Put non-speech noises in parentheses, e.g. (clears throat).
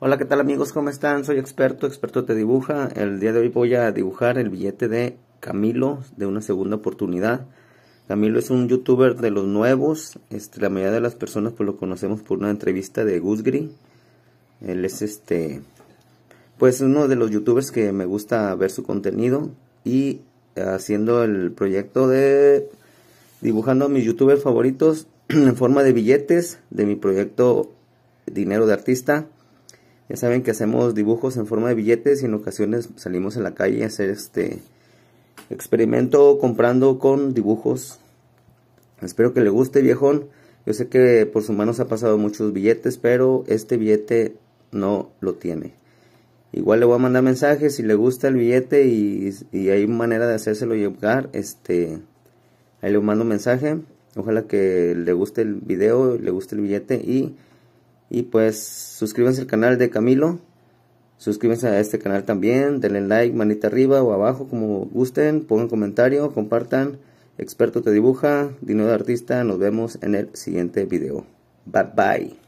Hola, ¿qué tal amigos? ¿Cómo están? Soy experto, experto te dibuja. El día de hoy voy a dibujar el billete de Camilo de una segunda oportunidad. Camilo es un youtuber de los nuevos. Este, la mayoría de las personas pues, lo conocemos por una entrevista de Gusgri. Él es este, pues uno de los youtubers que me gusta ver su contenido y haciendo el proyecto de dibujando a mis youtubers favoritos (clears throat) en forma de billetes de mi proyecto Dinero de Artista ya saben que hacemos dibujos en forma de billetes y en ocasiones salimos en la calle a hacer este experimento comprando con dibujos. Espero que le guste, viejón. Yo sé que por su mano se ha pasado muchos billetes, pero este billete no lo tiene. Igual le voy a mandar mensajes si le gusta el billete y, hay manera de hacérselo llegar. Este, ahí le mando un mensaje. Ojalá que le guste el video, le guste el billete y y pues suscríbanse al canal de Camilo. Suscríbanse a este canal también. Denle like, manita arriba o abajo como gusten. Pongan comentario, compartan. Experto te dibuja, dinero de artista. Nos vemos en el siguiente video. Bye bye.